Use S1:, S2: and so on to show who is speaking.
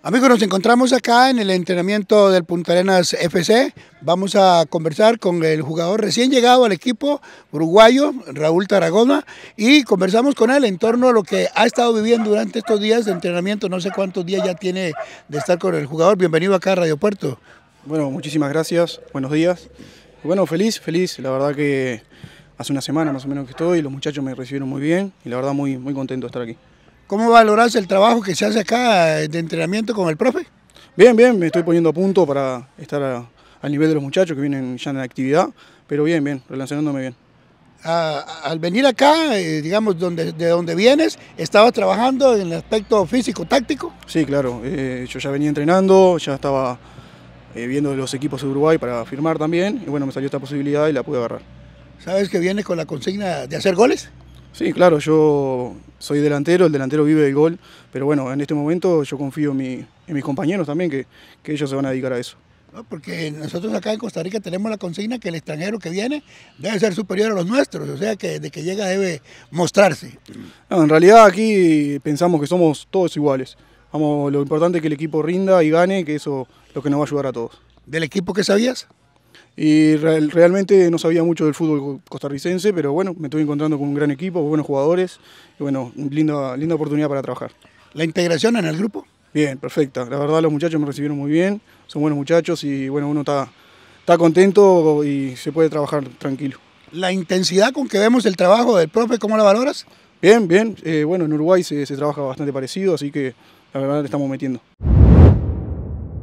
S1: Amigos, nos encontramos acá en el entrenamiento del Punta Arenas FC. Vamos a conversar con el jugador recién llegado al equipo uruguayo, Raúl Tarragona, y conversamos con él en torno a lo que ha estado viviendo durante estos
S2: días de entrenamiento. No sé cuántos días ya tiene de estar con el jugador. Bienvenido acá a Radio Puerto. Bueno, muchísimas gracias. Buenos días. Bueno, feliz, feliz. La verdad que hace una semana más o menos que estoy. Los muchachos me recibieron muy bien y la verdad muy, muy contento de estar aquí. ¿Cómo valoras el trabajo que se hace acá eh, de entrenamiento con el profe? Bien, bien, me estoy poniendo a punto para estar al nivel de los muchachos que vienen ya en la actividad, pero bien, bien, relacionándome bien. Ah, al venir acá, eh, digamos, donde, de donde vienes, ¿estabas trabajando en el aspecto físico, táctico? Sí, claro, eh, yo ya venía entrenando, ya estaba viendo los equipos de Uruguay para firmar también, y bueno, me salió esta posibilidad y la pude agarrar. ¿Sabes que vienes con la consigna de hacer goles? Sí, claro, yo soy delantero, el delantero vive del gol, pero bueno, en este momento yo confío en, mis compañeros también, que, ellos se van a dedicar a eso. porque nosotros acá en Costa Rica tenemos la consigna que el extranjero que viene debe ser superior a los nuestros, o sea que de que llega debe mostrarse. en realidad aquí pensamos que somos todos iguales. lo importante es que el equipo rinda y gane, que eso es lo que nos va a ayudar a todos. ¿Del equipo que sabías? Y realmente no sabía mucho del fútbol costarricense, pero bueno, me estuve encontrando con un gran equipo, buenos jugadores, y bueno, linda, linda oportunidad para trabajar. ¿La integración en el grupo? Bien, perfecta. La verdad los muchachos me recibieron muy bien, son buenos muchachos y bueno, uno está, está contento y se puede trabajar tranquilo. ¿La intensidad con que vemos el trabajo del profe, cómo la valoras? Bien, bien. Eh, bueno, en Uruguay se, se trabaja bastante parecido, así que la verdad le estamos metiendo.